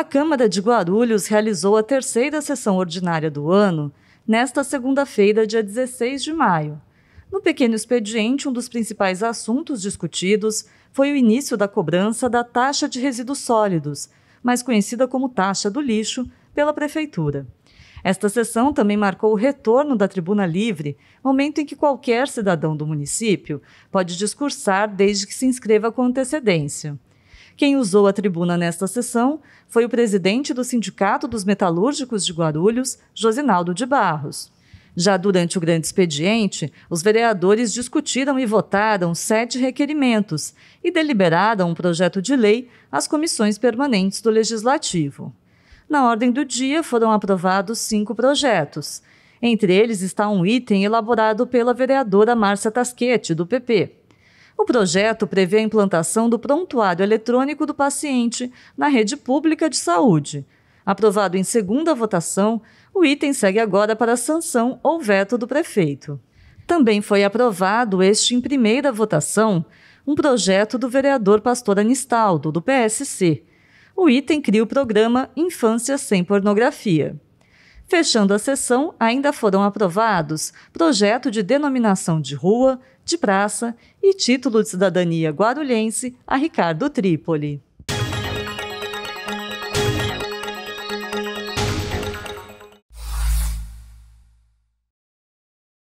A Câmara de Guarulhos realizou a terceira sessão ordinária do ano nesta segunda-feira, dia 16 de maio. No pequeno expediente, um dos principais assuntos discutidos foi o início da cobrança da taxa de resíduos sólidos, mais conhecida como taxa do lixo, pela Prefeitura. Esta sessão também marcou o retorno da Tribuna Livre, momento em que qualquer cidadão do município pode discursar desde que se inscreva com antecedência. Quem usou a tribuna nesta sessão foi o presidente do Sindicato dos Metalúrgicos de Guarulhos, Josinaldo de Barros. Já durante o grande expediente, os vereadores discutiram e votaram sete requerimentos e deliberaram um projeto de lei às comissões permanentes do Legislativo. Na ordem do dia foram aprovados cinco projetos. Entre eles está um item elaborado pela vereadora Márcia Tasquete, do PP. O projeto prevê a implantação do prontuário eletrônico do paciente na rede pública de saúde. Aprovado em segunda votação, o item segue agora para sanção ou veto do prefeito. Também foi aprovado este em primeira votação um projeto do vereador Pastor Anistaldo, do PSC. O item cria o programa Infância Sem Pornografia. Fechando a sessão, ainda foram aprovados projeto de denominação de rua, de praça e título de cidadania guarulhense a Ricardo Trípoli.